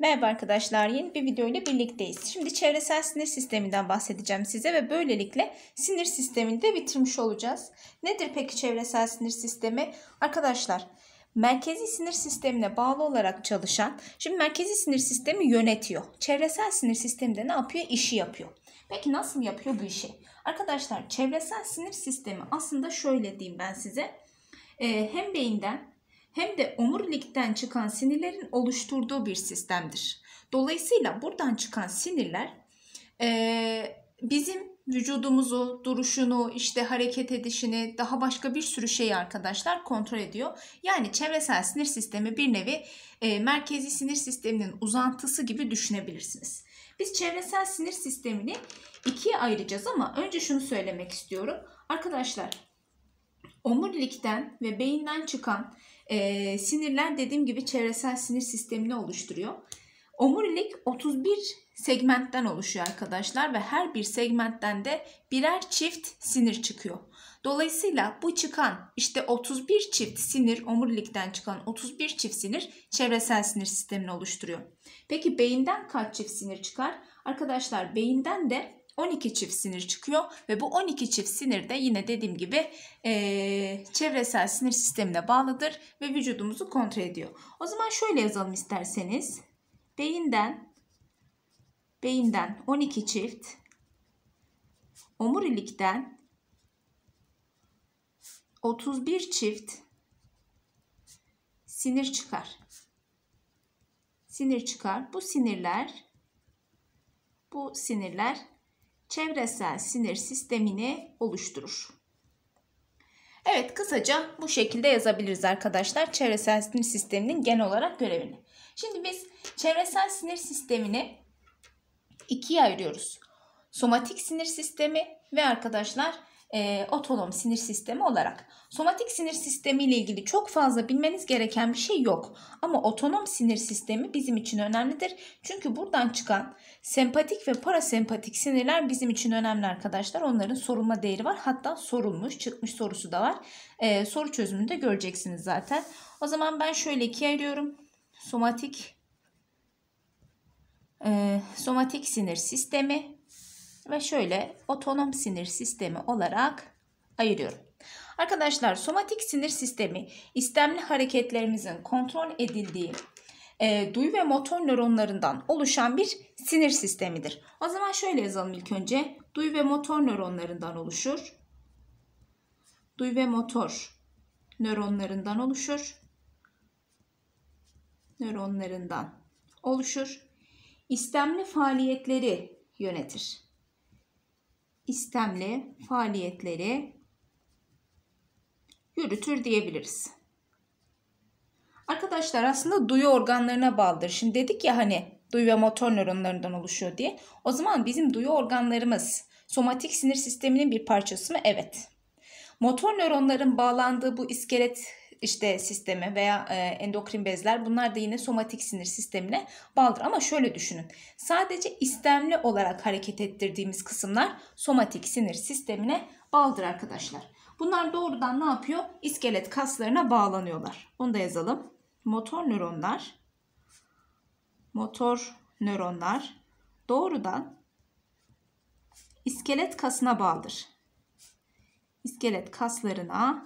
Merhaba arkadaşlar yeni bir video ile birlikteyiz. Şimdi çevresel sinir sisteminden bahsedeceğim size ve böylelikle sinir sistemini de bitirmiş olacağız. Nedir peki çevresel sinir sistemi? Arkadaşlar merkezi sinir sistemine bağlı olarak çalışan, şimdi merkezi sinir sistemi yönetiyor. Çevresel sinir sistemi de ne yapıyor? İşi yapıyor. Peki nasıl yapıyor bu işi? Arkadaşlar çevresel sinir sistemi aslında şöyle diyeyim ben size. Ee, hem beyinden hem de omurilikten çıkan sinirlerin oluşturduğu bir sistemdir. Dolayısıyla buradan çıkan sinirler e, bizim vücudumuzu, duruşunu, işte hareket edişini, daha başka bir sürü şeyi arkadaşlar kontrol ediyor. Yani çevresel sinir sistemi bir nevi e, merkezi sinir sisteminin uzantısı gibi düşünebilirsiniz. Biz çevresel sinir sistemini ikiye ayıracağız ama önce şunu söylemek istiyorum. Arkadaşlar omurilikten ve beyinden çıkan sinirler dediğim gibi çevresel sinir sistemini oluşturuyor. Omurilik 31 segmentten oluşuyor arkadaşlar ve her bir segmentten de birer çift sinir çıkıyor. Dolayısıyla bu çıkan işte 31 çift sinir omurilikten çıkan 31 çift sinir çevresel sinir sistemini oluşturuyor. Peki beyinden kaç çift sinir çıkar? Arkadaşlar beyinden de 12 çift sinir çıkıyor ve bu 12 çift sinir de yine dediğim gibi e, çevresel sinir sistemine bağlıdır ve vücudumuzu kontrol ediyor. O zaman şöyle yazalım isterseniz. Beyinden beyinden 12 çift omurilikten 31 çift sinir çıkar. Sinir çıkar. Bu sinirler bu sinirler çevresel sinir sistemini oluşturur. Evet kısaca bu şekilde yazabiliriz arkadaşlar çevresel sinir sisteminin genel olarak görevini. Şimdi biz çevresel sinir sistemini ikiye ayırıyoruz. Somatik sinir sistemi ve arkadaşlar e, otonom sinir sistemi olarak. Somatik sinir sistemi ile ilgili çok fazla bilmeniz gereken bir şey yok. Ama otonom sinir sistemi bizim için önemlidir. Çünkü buradan çıkan sempatik ve parasempatik sinirler bizim için önemli arkadaşlar. Onların sorulma değeri var. Hatta sorulmuş, çıkmış sorusu da var. E, soru de göreceksiniz zaten. O zaman ben şöyle ikiye ayırıyorum. Somatik e, somatik sinir sistemi ve şöyle otonom sinir sistemi olarak ayırıyorum. Arkadaşlar somatik sinir sistemi istemli hareketlerimizin kontrol edildiği e, duyu ve motor nöronlarından oluşan bir sinir sistemidir. O zaman şöyle yazalım ilk önce. duy ve motor nöronlarından oluşur. duy ve motor nöronlarından oluşur. Nöronlarından oluşur. İstemli faaliyetleri yönetir istemli faaliyetleri yürütür diyebiliriz. Arkadaşlar aslında duyu organlarına bağlıdır. Şimdi dedik ya hani duyu ve motor nöronlarından oluşuyor diye. O zaman bizim duyu organlarımız somatik sinir sisteminin bir parçası mı? Evet. Motor nöronların bağlandığı bu iskelet işte sistemi veya e, endokrin bezler bunlar da yine somatik sinir sistemine bağlıdır. Ama şöyle düşünün sadece istemli olarak hareket ettirdiğimiz kısımlar somatik sinir sistemine bağlıdır arkadaşlar. Bunlar doğrudan ne yapıyor? İskelet kaslarına bağlanıyorlar. Onu da yazalım. Motor nöronlar motor nöronlar doğrudan iskelet kasına bağlıdır. İskelet kaslarına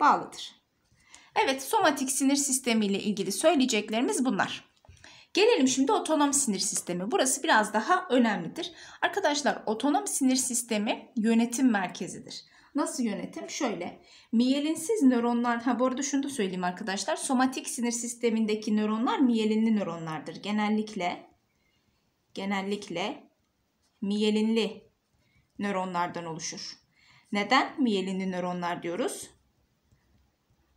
bağlıdır. Evet somatik sinir sistemi ile ilgili söyleyeceklerimiz bunlar. Gelelim şimdi otonom sinir sistemi. Burası biraz daha önemlidir. Arkadaşlar otonom sinir sistemi yönetim merkezidir. Nasıl yönetim? Şöyle. Miyelinsiz nöronlar, ha bu arada şunu da söyleyeyim arkadaşlar. Somatik sinir sistemindeki nöronlar miyelinli nöronlardır. Genellikle genellikle miyelinli nöronlardan oluşur. Neden miyelinli nöronlar diyoruz?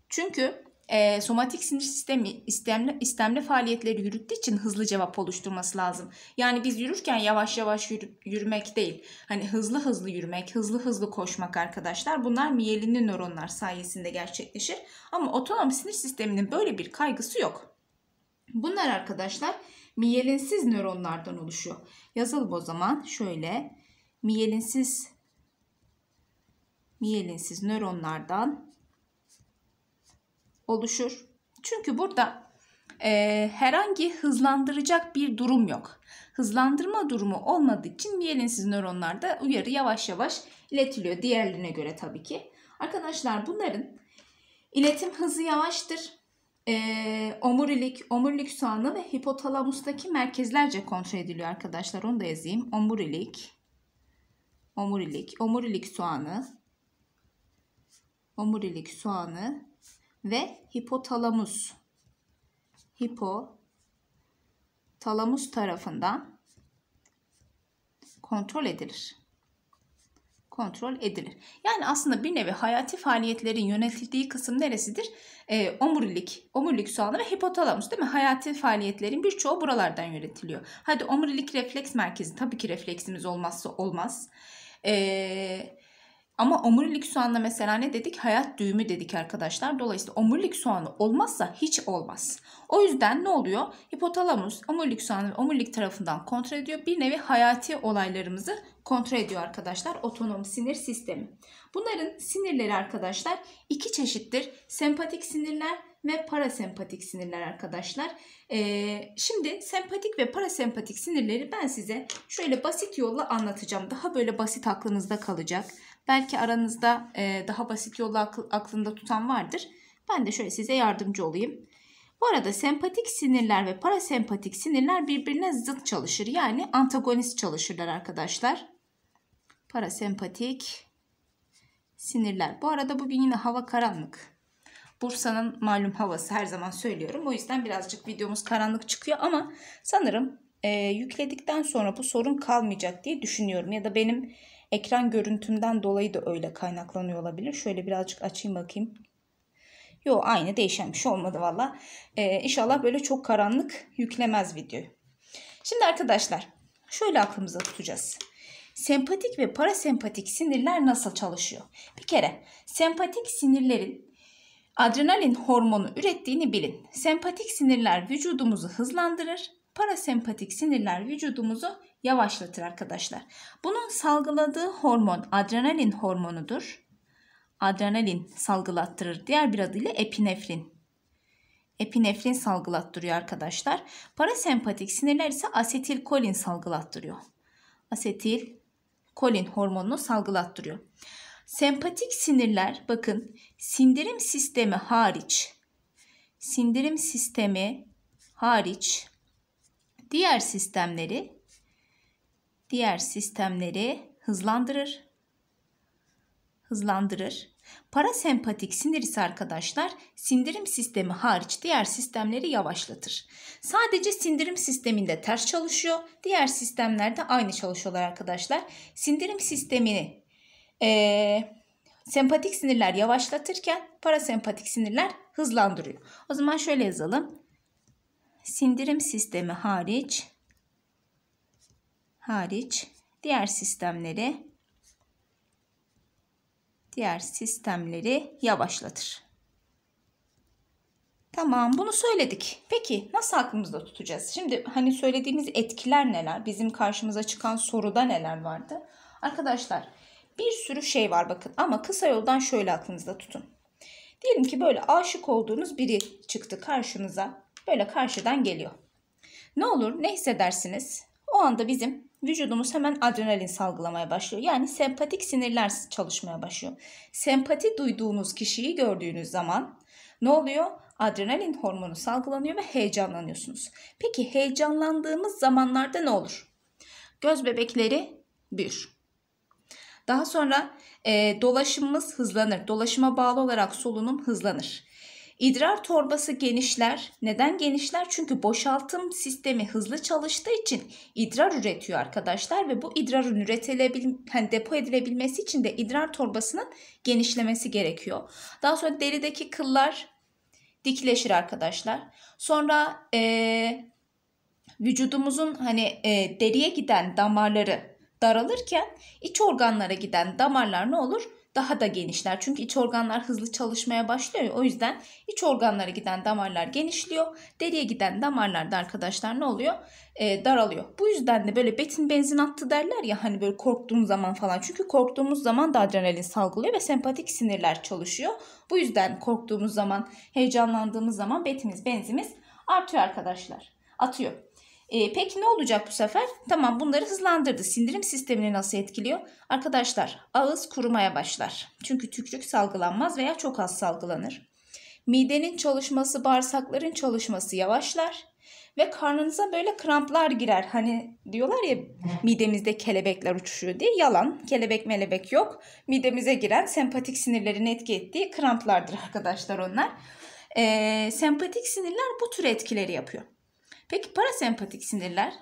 Çünkü e, somatik sinir sistemi istemli, istemli faaliyetleri yürüttüğü için hızlı cevap oluşturması lazım. Yani biz yürürken yavaş yavaş yürü, yürümek değil. Hani hızlı hızlı yürümek, hızlı hızlı koşmak arkadaşlar. Bunlar miyelinli nöronlar sayesinde gerçekleşir. Ama otonom sinir sisteminin böyle bir kaygısı yok. Bunlar arkadaşlar miyelinsiz nöronlardan oluşuyor. Yazalım o zaman şöyle miyelinsiz miyelinsiz nöronlardan oluşur. Çünkü burada e, herhangi hızlandıracak bir durum yok. Hızlandırma durumu olmadığı için miyelinsiz nöronlarda uyarı yavaş yavaş iletiliyor. Diğerlerine göre tabii ki. Arkadaşlar bunların iletim hızı yavaştır. E, omurilik, omurilik soğanı ve hipotalamustaki merkezlerce kontrol ediliyor arkadaşlar. Onu da yazayım. Omurilik, omurilik, omurilik soğanı, omurilik soğanı ve hipotalamus. Hipo talamus tarafından kontrol edilir. Kontrol edilir. Yani aslında bir nevi hayati faaliyetlerin yönetildiği kısım neresidir? Ee, omurilik, omurilik soğanı ve hipotalamus değil mi? Hayati faaliyetlerin birçoğu buralardan yönetiliyor. Hadi omurilik refleks merkezi tabii ki refleksimiz olmazsa olmaz. Ee, ama omurilik soğanla mesela ne dedik? Hayat düğümü dedik arkadaşlar. Dolayısıyla omurilik soğanı olmazsa hiç olmaz. O yüzden ne oluyor? Hipotalamus omurilik soğanı omurilik tarafından kontrol ediyor. Bir nevi hayati olaylarımızı kontrol ediyor arkadaşlar. Otonom sinir sistemi. Bunların sinirleri arkadaşlar iki çeşittir. Sempatik sinirler ve parasempatik sinirler arkadaşlar. Ee, şimdi sempatik ve parasempatik sinirleri ben size şöyle basit yolla anlatacağım. Daha böyle basit aklınızda kalacak. Belki aranızda e, daha basit yolu aklında tutan vardır. Ben de şöyle size yardımcı olayım. Bu arada sempatik sinirler ve parasempatik sinirler birbirine zıt çalışır. Yani antagonist çalışırlar arkadaşlar. Parasempatik sinirler. Bu arada bugün yine hava karanlık. Bursa'nın malum havası her zaman söylüyorum. O yüzden birazcık videomuz karanlık çıkıyor ama sanırım e, yükledikten sonra bu sorun kalmayacak diye düşünüyorum. Ya da benim Ekran görüntümden dolayı da öyle kaynaklanıyor olabilir. Şöyle birazcık açayım bakayım. Yo aynı değişen bir şey olmadı valla. Ee, inşallah böyle çok karanlık yüklemez videoyu. Şimdi arkadaşlar şöyle aklımıza tutacağız. Sempatik ve parasempatik sinirler nasıl çalışıyor? Bir kere sempatik sinirlerin adrenalin hormonu ürettiğini bilin. Sempatik sinirler vücudumuzu hızlandırır, parasempatik sinirler vücudumuzu yavaşlatır arkadaşlar. Bunun salgıladığı hormon adrenalin hormonudur. Adrenalin salgılattırır. Diğer bir adıyla epinefrin. Epinefrin salgılattırıyor arkadaşlar. Parasempatik sinirler ise asetilkolin salgılattırıyor. Asetil kolin hormonunu salgılattırıyor. Sempatik sinirler bakın sindirim sistemi hariç sindirim sistemi hariç diğer sistemleri diğer sistemleri hızlandırır. Hızlandırır. Parasempatik sinir ise arkadaşlar sindirim sistemi hariç diğer sistemleri yavaşlatır. Sadece sindirim sisteminde ters çalışıyor. Diğer sistemlerde aynı çalışıyorlar arkadaşlar. Sindirim sistemini e, sempatik sinirler yavaşlatırken parasempatik sinirler hızlandırıyor. O zaman şöyle yazalım. Sindirim sistemi hariç hariç diğer sistemleri diğer sistemleri yavaşlatır. Tamam bunu söyledik. Peki nasıl aklımızda tutacağız? Şimdi hani söylediğimiz etkiler neler? Bizim karşımıza çıkan soruda neler vardı? Arkadaşlar bir sürü şey var bakın ama kısa yoldan şöyle aklınızda tutun. Diyelim ki böyle aşık olduğunuz biri çıktı karşınıza. Böyle karşıdan geliyor. Ne olur ne hissedersiniz? O anda bizim vücudumuz hemen adrenalin salgılamaya başlıyor. Yani sempatik sinirler çalışmaya başlıyor. Sempati duyduğunuz kişiyi gördüğünüz zaman ne oluyor? Adrenalin hormonu salgılanıyor ve heyecanlanıyorsunuz. Peki heyecanlandığımız zamanlarda ne olur? Göz bebekleri büyür. Daha sonra e, dolaşımımız hızlanır. Dolaşıma bağlı olarak solunum hızlanır. İdrar torbası genişler. Neden genişler? Çünkü boşaltım sistemi hızlı çalıştığı için idrar üretiyor arkadaşlar ve bu idrarın üretilebil yani depo edilebilmesi için de idrar torbasının genişlemesi gerekiyor. Daha sonra derideki kıllar dikleşir arkadaşlar. Sonra e, vücudumuzun hani e, deriye giden damarları daralırken iç organlara giden damarlar ne olur? daha da genişler. Çünkü iç organlar hızlı çalışmaya başlıyor ya, o yüzden iç organlara giden damarlar genişliyor. Deriye giden damarlar da arkadaşlar ne oluyor? E, daralıyor. Bu yüzden de böyle betin benzin attı derler ya hani böyle korktuğun zaman falan. Çünkü korktuğumuz zaman da adrenalin salgılıyor ve sempatik sinirler çalışıyor. Bu yüzden korktuğumuz zaman, heyecanlandığımız zaman betimiz, benzimiz artıyor arkadaşlar. Atıyor. E, peki ne olacak bu sefer? Tamam bunları hızlandırdı. Sindirim sistemini nasıl etkiliyor? Arkadaşlar ağız kurumaya başlar. Çünkü tükürük salgılanmaz veya çok az salgılanır. Midenin çalışması, bağırsakların çalışması yavaşlar ve karnınıza böyle kramplar girer. Hani diyorlar ya midemizde kelebekler uçuşuyor diye yalan. Kelebek melebek yok. Midemize giren sempatik sinirlerin etki ettiği kramplardır arkadaşlar onlar. E, sempatik sinirler bu tür etkileri yapıyor. Peki parasempatik sinirler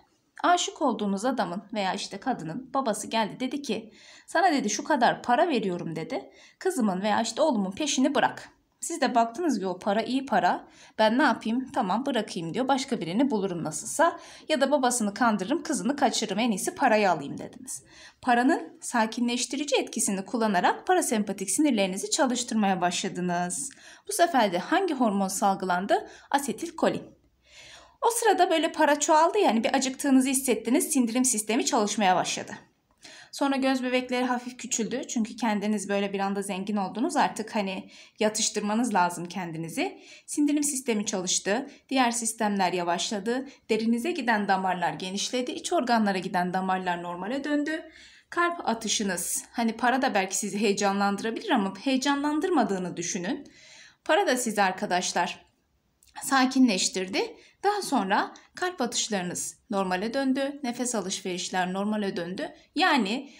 aşık olduğunuz adamın veya işte kadının babası geldi dedi ki sana dedi şu kadar para veriyorum dedi. Kızımın veya işte oğlumun peşini bırak. Siz de baktınız ki o para iyi para. Ben ne yapayım? Tamam bırakayım diyor. Başka birini bulurum nasılsa. Ya da babasını kandırırım, kızını kaçırırım. En iyisi parayı alayım dediniz. Paranın sakinleştirici etkisini kullanarak parasempatik sinirlerinizi çalıştırmaya başladınız. Bu sefer de hangi hormon salgılandı? Asetilkolin. O sırada böyle para çoğaldı yani bir acıktığınızı hissettiniz sindirim sistemi çalışmaya başladı. Sonra göz bebekleri hafif küçüldü çünkü kendiniz böyle bir anda zengin oldunuz artık hani yatıştırmanız lazım kendinizi. Sindirim sistemi çalıştı, diğer sistemler yavaşladı, derinize giden damarlar genişledi, iç organlara giden damarlar normale döndü. Kalp atışınız hani para da belki sizi heyecanlandırabilir ama heyecanlandırmadığını düşünün. Para da sizi arkadaşlar sakinleştirdi. Daha sonra kalp atışlarınız normale döndü, nefes alışverişler normale döndü. Yani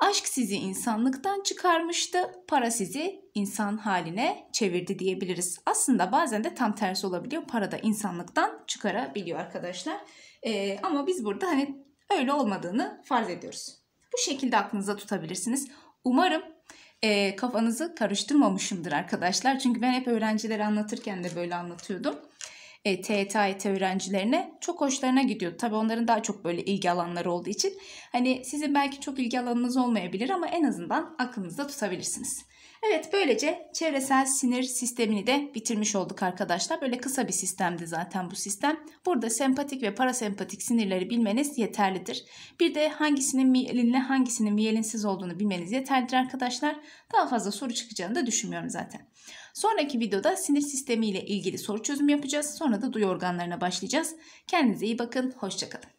aşk sizi insanlıktan çıkarmıştı, para sizi insan haline çevirdi diyebiliriz. Aslında bazen de tam tersi olabiliyor. Para da insanlıktan çıkarabiliyor arkadaşlar. Ee, ama biz burada hani öyle olmadığını farz ediyoruz. Bu şekilde aklınıza tutabilirsiniz. Umarım e, kafanızı karıştırmamışımdır arkadaşlar. Çünkü ben hep öğrencilere anlatırken de böyle anlatıyordum. E, TET, öğrencilerine çok hoşlarına gidiyor. Tabii onların daha çok böyle ilgi alanları olduğu için. Hani sizin belki çok ilgi alanınız olmayabilir ama en azından aklınızda tutabilirsiniz. Evet böylece çevresel sinir sistemini de bitirmiş olduk arkadaşlar. Böyle kısa bir sistemdi zaten bu sistem. Burada sempatik ve parasempatik sinirleri bilmeniz yeterlidir. Bir de hangisinin miyelinle hangisinin miyelinsiz olduğunu bilmeniz yeterlidir arkadaşlar. Daha fazla soru çıkacağını da düşünmüyorum zaten. Sonraki videoda sinir sistemi ile ilgili soru çözüm yapacağız. Sonra da duyu organlarına başlayacağız. Kendinize iyi bakın. Hoşçakalın.